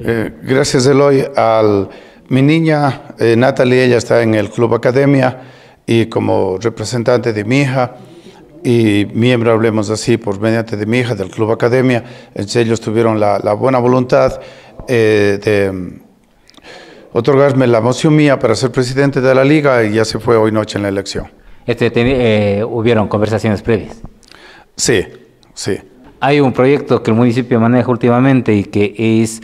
Eh, gracias, Eloy. Al, mi niña, eh, Natalie, ella está en el Club Academia y como representante de mi hija y miembro, hablemos así, por mediante de mi hija del Club Academia, ellos tuvieron la, buena voluntad eh, de mm, otorgarme la moción mía para ser presidente de la liga y ya se fue hoy noche en la elección. Este, ¿Hubieron conversaciones previas? Sí, sí. Hay un proyecto que el municipio maneja últimamente y que es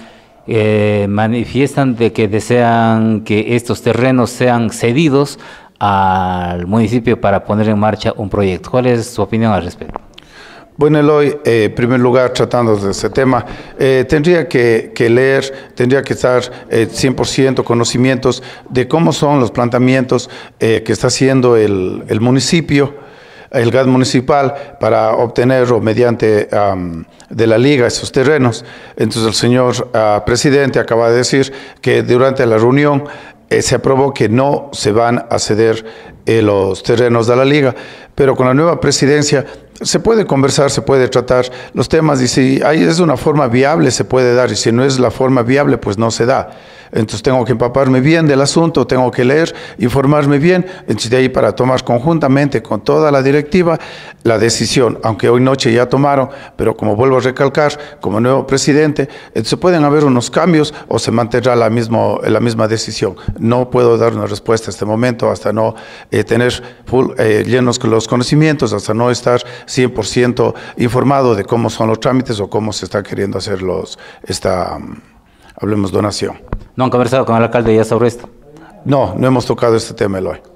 eh, manifiestan de que desean que estos terrenos sean cedidos al municipio para poner en marcha un proyecto. ¿Cuál es su opinión al respecto? Bueno, Eloy, eh, en primer lugar, tratando de ese tema, eh, tendría que, leer, tendría que estar 100% eh, conocimientos de cómo son los planteamientos que está haciendo el municipio el gas municipal para obtenerlo mediante de la liga esos terrenos. Entonces el señor ah, presidente acaba de decir que durante la reunión eh, se aprobó que no se van a ceder eh, los terrenos de la liga, pero con la nueva presidencia se puede conversar, se puede tratar los temas y si hay, es una forma viable se puede dar y si no es la forma viable pues no se da. Entonces tengo que empaparme bien del asunto, tengo que leer, informarme bien, entonces de ahí para tomar conjuntamente con toda la directiva la decisión, aunque hoy noche ya tomaron, pero como vuelvo a recalcar, como nuevo presidente, se pueden haber unos cambios o se mantendrá la, mismo, la misma decisión. No puedo dar una respuesta en este momento hasta no eh, tener eh, llenos los conocimientos, hasta no estar 100% informado de cómo son los trámites o cómo se está queriendo hacer los, esta, mm, hablemos, donación. ¿No han conversado con el alcalde ya sobre esto? No, no hemos tocado este tema, Eloy.